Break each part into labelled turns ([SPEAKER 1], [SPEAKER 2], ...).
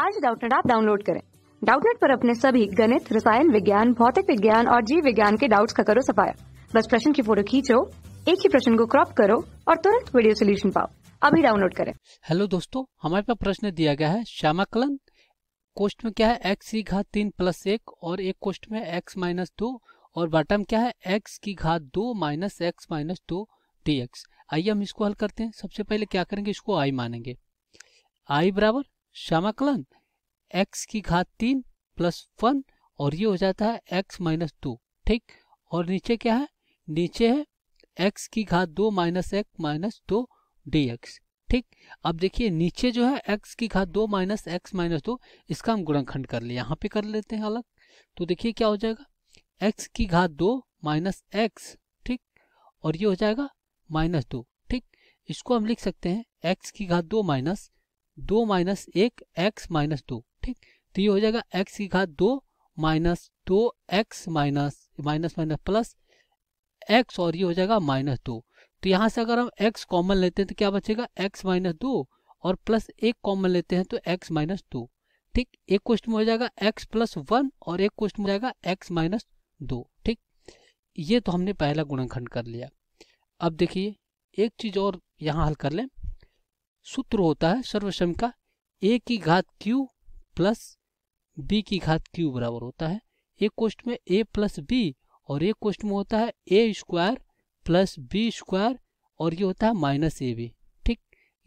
[SPEAKER 1] आज डाउटनेट आप डाउनलोड करें डाउटनेट पर अपने सभी गणित रसायन विज्ञान भौतिक विज्ञान और जीव विज्ञान के डाउट्स का करो सफाया बस प्रश्न की फोटो खींचो एक ही प्रश्न को क्रॉप करो और तुरंत वीडियो सोल्यूशन पाओ अभी डाउनलोड करें हेलो दोस्तों हमारे पास प्रश्न दिया गया है श्यामाकलन कोष्ट में क्या है एक्स की घात तीन प्लस एक और एक कोष्ट में एक्स माइनस दो और बॉटम क्या है एक्स की घात दो माइनस एक्स माइनस दो डी आइए हम इसको हल करते हैं सबसे पहले क्या करेंगे इसको आई मानेंगे आई बराबर समाकलन x की घात तीन प्लस वन और ये हो जाता है x माइनस टू ठीक और नीचे क्या है नीचे है x की घात दो माइनस एक माइनस दो डी एक्स ठीक अब देखिए नीचे जो है x की घात दो माइनस एक्स माइनस दो इसका हम गुणनखंड कर ले यहाँ पे कर लेते हैं अलग तो देखिए क्या हो जाएगा x की घात दो माइनस एक्स ठीक और ये हो जाएगा माइनस दो ठीक इसको हम लिख सकते हैं x की घात दो माइनस दो माइनस एक एक्स माइनस दो ठीक तो ये हो जाएगा एक्स की घात दो माइनस दो X minus minus minus plus X और ये हो जाएगा माइनस दो तो यहाँ से अगर हम एक्स कॉमन लेते हैं तो क्या बचेगा एक्स माइनस दो और प्लस एक कॉमन लेते हैं तो एक्स माइनस दो ठीक एक क्वेश्चन में हो जाएगा एक्स प्लस वन और एक क्वेश्चन में हो जाएगा एक्स माइनस दो ठीक ये तो हमने पहला गुणनखंड कर लिया अब देखिए एक चीज़ और यहाँ हल कर लें सूत्र होता है सर्वसम का ए की घात क्यू प्लस बी की घात क्यू बराबर होता है एक कोष्ट में ए प्लस बी और एक कोष्ट में होता है A square plus B square और ये होता है माइनस ए बी ठीक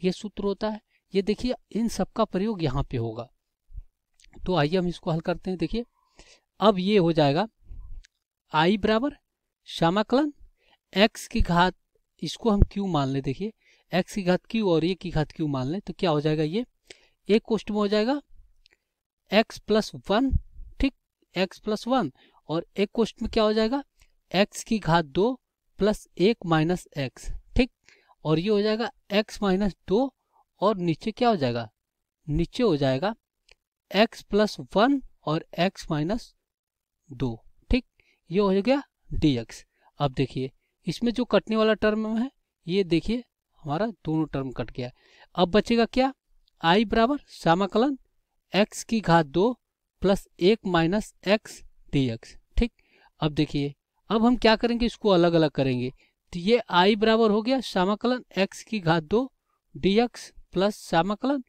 [SPEAKER 1] ये सूत्र होता है ये देखिए इन सब का प्रयोग यहाँ पे होगा तो आइए हम इसको हल करते हैं देखिए अब ये हो जाएगा आई बराबर श्यामाकलन एक्स की घात इसको हम क्यू मान ले देखिए एक्स की घात क्यू और ए की घात क्यू मान लें तो क्या हो जाएगा ये एक कोष्ट में हो जाएगा एक्स प्लस वन ठीक एक्स प्लस वन और एक कोष्ट में क्या हो जाएगा एक्स की घात दो प्लस एक माइनस एक्स ठीक और ये हो जाएगा एक्स माइनस दो और नीचे क्या हो जाएगा नीचे हो जाएगा एक्स प्लस वन और एक्स माइनस दो ठीक ये हो गया डी एक्स अब देखिए इसमें जो कटने वाला टर्म है ये देखिए हमारा दोनों टर्म कट गया अब बचेगा क्या आई बराबर समाकलन एक्स की घात दो प्लस एक माइनस एक्स डी एक्स ठीक अब देखिए अब हम क्या करेंगे इसको अलग अलग करेंगे तो ये आई बराबर हो गया समाकलन एक्स की घात दो डी एक्स प्लस समाकलन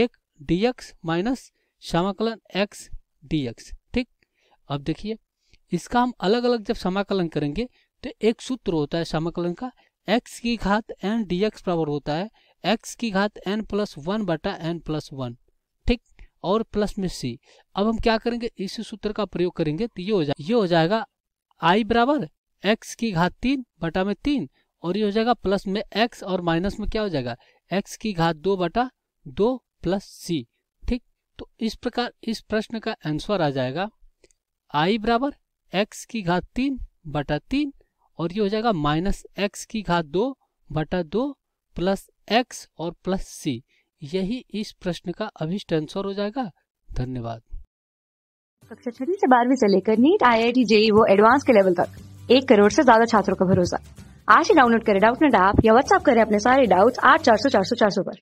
[SPEAKER 1] एक डी एक्स माइनस समाकलन एक्स डी एक्स ठीक अब देखिए इसका हम अलग अलग जब समाकलन करेंगे तो एक सूत्र होता है समाकलन का एक्स की घात एन डी एक्स बराबर होता है एक्स की घात एन प्लस वन बटा एन प्लस वन ठीक और प्लस में सी अब हम क्या करेंगे इस सूत्र का प्रयोग करेंगे तो ये हो जाए ये हो जाएगा आई बराबर एक्स की घात तीन बटा में तीन और ये हो जाएगा प्लस में एक्स और माइनस में क्या हो जाएगा एक्स की घात दो बटा दो प्लस सी ठीक तो इस प्रकार इस प्रश्न का आंसर आ जाएगा आई बराबर एक्स की घात तीन बटा तीन और ये हो जाएगा माइनस एक्स की घात दो बटा दो प्लस एक्स और प्लस सी यही इस प्रश्न का अभिष्ट आंसर हो जाएगा धन्यवाद कक्षा छठी से बारहवीं से लेकर NEET I I T JEE वो एडवांस के लेवल तक एक करोड़ से ज्यादा छात्रों का भरोसा आज ही डाउनलोड करें डाउट नेट ऐप या व्हाट्सएप करें अपने सारे डाउट्स आठ चार सौ चार सौ चार सौ पर